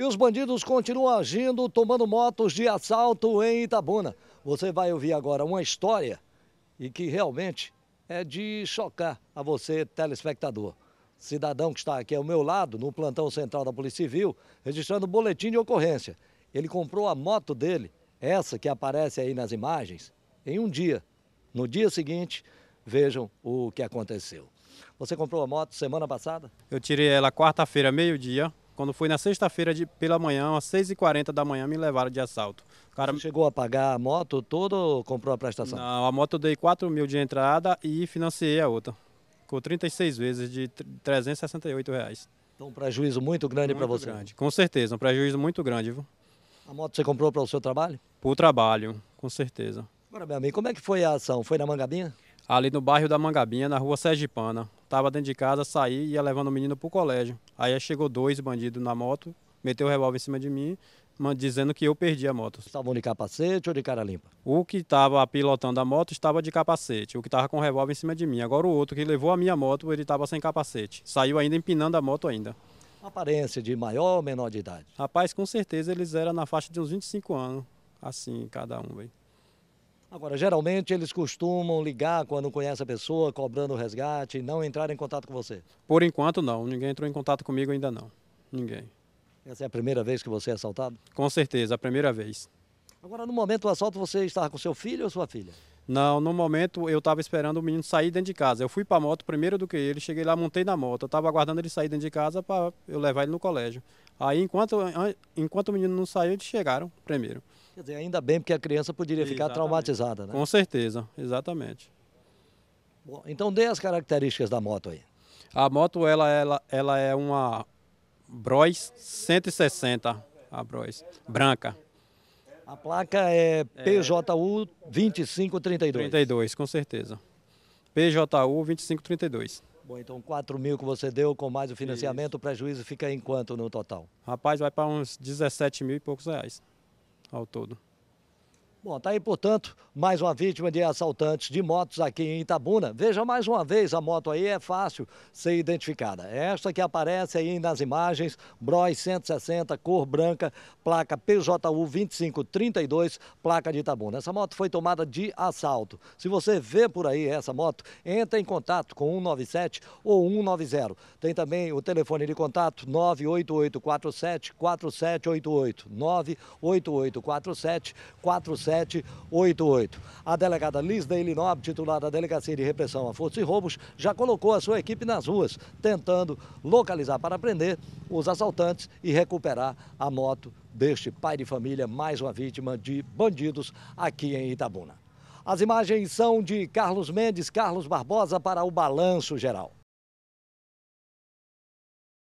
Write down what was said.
E os bandidos continuam agindo, tomando motos de assalto em Itabuna. Você vai ouvir agora uma história e que realmente é de chocar a você, telespectador. Cidadão que está aqui ao meu lado, no plantão central da Polícia Civil, registrando boletim de ocorrência. Ele comprou a moto dele, essa que aparece aí nas imagens, em um dia. No dia seguinte, vejam o que aconteceu. Você comprou a moto semana passada? Eu tirei ela quarta-feira, meio-dia. Quando foi na sexta-feira pela manhã, às 6h40 da manhã, me levaram de assalto. O cara... Você chegou a pagar a moto toda ou comprou a prestação? Não, a moto eu dei 4 mil de entrada e financiei a outra. Com 36 vezes de 368 reais. Então, um prejuízo muito grande para você. Grande. Com certeza, um prejuízo muito grande. Viu? A moto você comprou para o seu trabalho? Para o trabalho, com certeza. Agora, meu amigo, como é que foi a ação? Foi na Mangabinha? Ali no bairro da Mangabinha, na rua Sergipana estava dentro de casa, saí e ia levando o menino pro colégio. Aí chegou dois bandidos na moto, meteu o revólver em cima de mim, dizendo que eu perdi a moto. Estavam de capacete ou de cara limpa? O que estava pilotando a moto estava de capacete, o que estava com o revólver em cima de mim. Agora o outro que levou a minha moto, ele estava sem capacete. Saiu ainda empinando a moto ainda. Aparência de maior ou menor de idade? Rapaz, com certeza eles eram na faixa de uns 25 anos, assim, cada um, velho. Agora, geralmente eles costumam ligar quando conhece a pessoa, cobrando o resgate, e não entrar em contato com você? Por enquanto, não. Ninguém entrou em contato comigo ainda não. Ninguém. Essa é a primeira vez que você é assaltado? Com certeza, a primeira vez. Agora, no momento do assalto, você estava com seu filho ou sua filha? Não, no momento eu estava esperando o menino sair dentro de casa. Eu fui para a moto primeiro do que ele, cheguei lá, montei na moto. Eu estava aguardando ele sair dentro de casa para eu levar ele no colégio. Aí, enquanto, enquanto o menino não saiu, eles chegaram primeiro. Quer dizer, ainda bem, porque a criança poderia ficar exatamente. traumatizada, né? Com certeza, exatamente. Bom, então dê as características da moto aí. A moto, ela, ela, ela é uma Bros 160, a Bros, branca. A placa é PJU 2532. 32, com certeza. PJU 2532. Bom, então 4 mil que você deu com mais o financiamento, Isso. o prejuízo fica em quanto no total? Rapaz, vai para uns 17 mil e poucos reais ao todo. Bom, está aí, portanto, mais uma vítima de assaltantes de motos aqui em Itabuna. Veja mais uma vez, a moto aí é fácil ser identificada. Esta que aparece aí nas imagens, Bros 160, cor branca, placa PJU 2532, placa de Itabuna. Essa moto foi tomada de assalto. Se você vê por aí essa moto, entre em contato com 197 ou 190. Tem também o telefone de contato 988474788, 4788, 4788 a delegada Liz Deilinob, titular da Delegacia de Repressão a Furtos e Roubos, já colocou a sua equipe nas ruas, tentando localizar para prender os assaltantes e recuperar a moto deste pai de família, mais uma vítima de bandidos aqui em Itabuna. As imagens são de Carlos Mendes, Carlos Barbosa para o Balanço Geral.